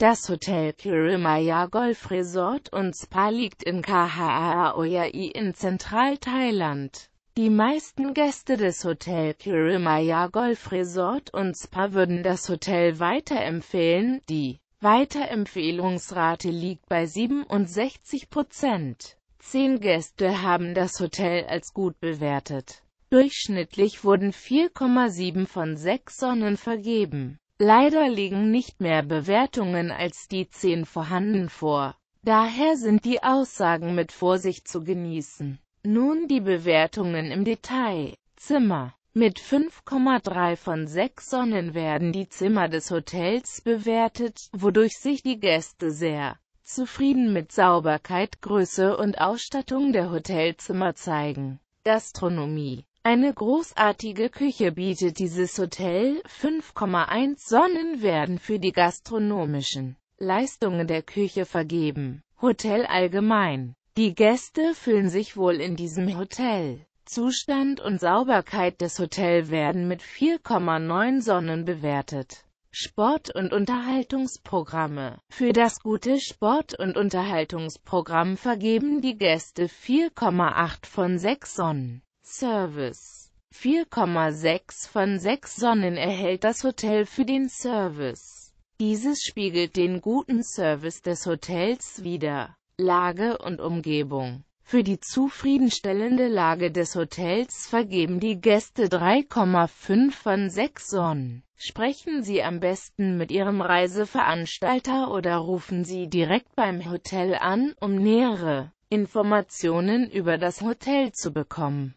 Das Hotel Kirimaya Golf Resort und Spa liegt in Khao-Yai in Zentralthailand. Die meisten Gäste des Hotel Kirimaya Golf Resort und Spa würden das Hotel weiterempfehlen, die Weiterempfehlungsrate liegt bei 67 Prozent. Zehn Gäste haben das Hotel als gut bewertet. Durchschnittlich wurden 4,7 von 6 Sonnen vergeben. Leider liegen nicht mehr Bewertungen als die zehn vorhanden vor. Daher sind die Aussagen mit Vorsicht zu genießen. Nun die Bewertungen im Detail. Zimmer. Mit 5,3 von 6 Sonnen werden die Zimmer des Hotels bewertet, wodurch sich die Gäste sehr zufrieden mit Sauberkeit, Größe und Ausstattung der Hotelzimmer zeigen. Gastronomie eine großartige Küche bietet dieses Hotel, 5,1 Sonnen werden für die gastronomischen Leistungen der Küche vergeben. Hotel allgemein. Die Gäste fühlen sich wohl in diesem Hotel. Zustand und Sauberkeit des Hotels werden mit 4,9 Sonnen bewertet. Sport- und Unterhaltungsprogramme. Für das gute Sport- und Unterhaltungsprogramm vergeben die Gäste 4,8 von 6 Sonnen. Service. 4,6 von 6 Sonnen erhält das Hotel für den Service. Dieses spiegelt den guten Service des Hotels wider. Lage und Umgebung. Für die zufriedenstellende Lage des Hotels vergeben die Gäste 3,5 von 6 Sonnen. Sprechen Sie am besten mit Ihrem Reiseveranstalter oder rufen Sie direkt beim Hotel an, um nähere Informationen über das Hotel zu bekommen.